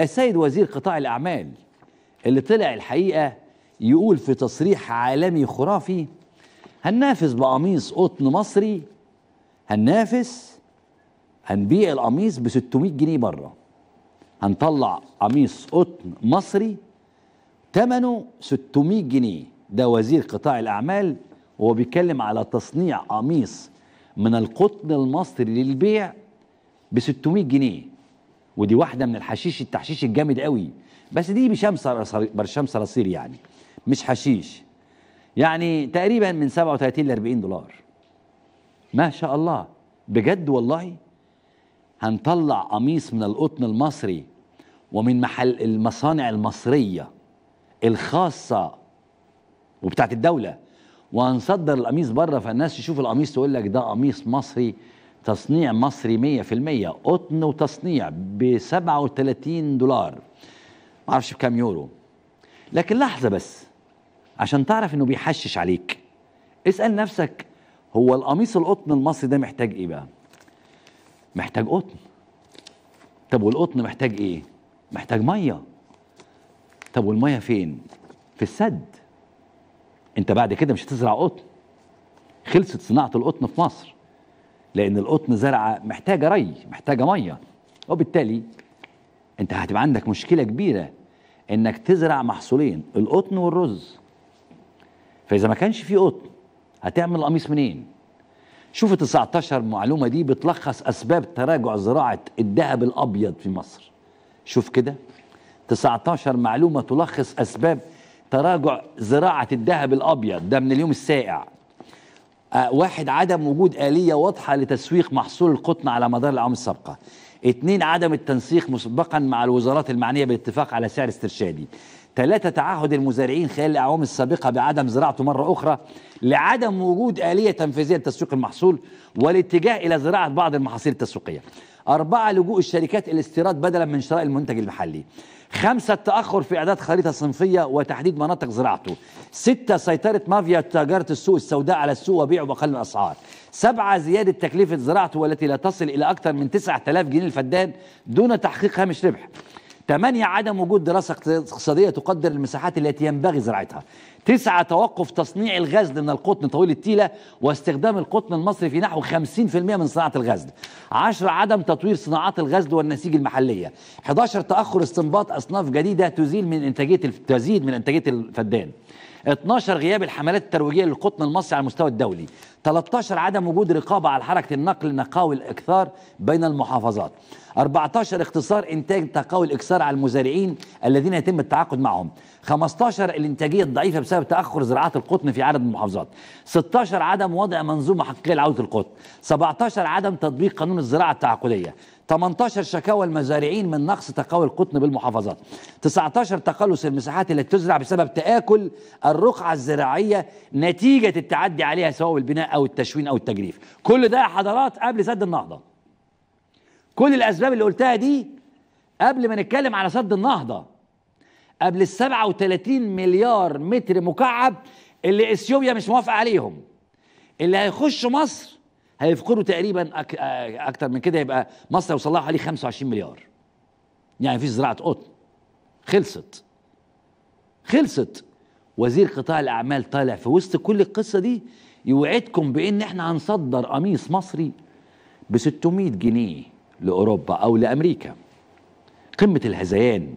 السيد وزير قطاع الأعمال اللي طلع الحقيقة يقول في تصريح عالمي خرافي هننافس بقميص قطن مصري هننافس هنبيع القميص ب 600 جنيه بره هنطلع قميص قطن مصري ثمنه 600 جنيه ده وزير قطاع الأعمال وهو بيتكلم على تصنيع قميص من القطن المصري للبيع ب 600 جنيه ودي واحده من الحشيش التحشيش الجامد قوي بس دي برشام صراصير يعني مش حشيش يعني تقريبا من 37 ل 40 دولار ما شاء الله بجد والله هنطلع قميص من القطن المصري ومن محل المصانع المصريه الخاصه وبتاعت الدوله وهنصدر القميص بره فالناس تشوف القميص تقول لك ده قميص مصري تصنيع مصري 100% قطن وتصنيع ب 37 دولار ما اعرفش بكام يورو لكن لحظه بس عشان تعرف انه بيحشش عليك اسال نفسك هو القميص القطن المصري ده محتاج ايه بقى محتاج قطن طب والقطن محتاج ايه محتاج ميه طب والميه فين في السد انت بعد كده مش هتزرع قطن خلصت صناعه القطن في مصر لان القطن زرعه محتاجه ري محتاجه ميه وبالتالي انت هتبقى عندك مشكله كبيره انك تزرع محصولين القطن والرز فاذا ما كانش في قطن هتعمل القميص منين شوف ال 19 معلومه دي بتلخص اسباب تراجع زراعه الذهب الابيض في مصر شوف كده 19 معلومه تلخص اسباب تراجع زراعه الذهب الابيض ده من اليوم السائع آه، واحد عدم وجود آلية واضحة لتسويق محصول القطن على مدار الأعوام السابقة اثنين عدم التنسيق مسبقا مع الوزارات المعنية بالاتفاق على سعر استرشادي ثلاثة تعهد المزارعين خلال الأعوام السابقة بعدم زراعته مرة أخرى لعدم وجود آلية تنفيذية لتسويق المحصول والاتجاه إلى زراعة بعض المحاصيل التسويقية أربعة لجوء الشركات الاستيراد بدلا من شراء المنتج المحلي خمسة التأخر في إعداد خريطة صنفية وتحديد مناطق زراعته ستة سيطرة مافيا تجارة السوق السوداء على السوق وبيعه بأقل الأسعار سبعة زيادة تكلفة زراعته والتي لا تصل إلى أكثر من 9000 جنيه الفدان دون تحقيق هامش ربح ثمانية عدم وجود دراسة اقتصادية تقدر المساحات التي ينبغي زراعتها تسعة توقف تصنيع الغزل من القطن طويل التيلة واستخدام القطن المصري في نحو 50% من صناعة الغزل عشرة عدم تطوير صناعات الغزل والنسيج المحلية 11 تأخر استنباط أصناف جديدة تزيل من إنتاجية تزيد من إنتاجية الفدان 12 غياب الحملات الترويجيه للقطن المصري على المستوى الدولي 13 عدم وجود رقابه على حركه النقل النقاوي الاكثار بين المحافظات 14 اختصار انتاج تقاوي الاكثار على المزارعين الذين يتم التعاقد معهم 15 الانتاجيه الضعيفه بسبب تاخر زراعه القطن في عدد المحافظات 16 عدم وضع منظومه حقيقيه لعوده القطن 17 عدم تطبيق قانون الزراعه التعاقديه 18 شكاوى المزارعين من نقص تقاوي القطن بالمحافظات 19 تقلص المساحات التي تزرع بسبب تآكل الرقعة الزراعية نتيجة التعدي عليها سواء بالبناء أو التشوين أو التجريف كل ده يا حضرات قبل سد النهضة كل الأسباب اللي قلتها دي قبل ما نتكلم على سد النهضة قبل ال 37 مليار متر مكعب اللي اثيوبيا مش موافقه عليهم اللي هيخش مصر هيفقدوا تقريبا أك... اكتر من كده يبقى مصر لو لها حوالي 25 مليار يعني في زراعه قطن خلصت خلصت وزير قطاع الاعمال طالع في وسط كل القصه دي يوعدكم بان احنا هنصدر قميص مصري ب 600 جنيه لاوروبا او لامريكا قمه الهذيان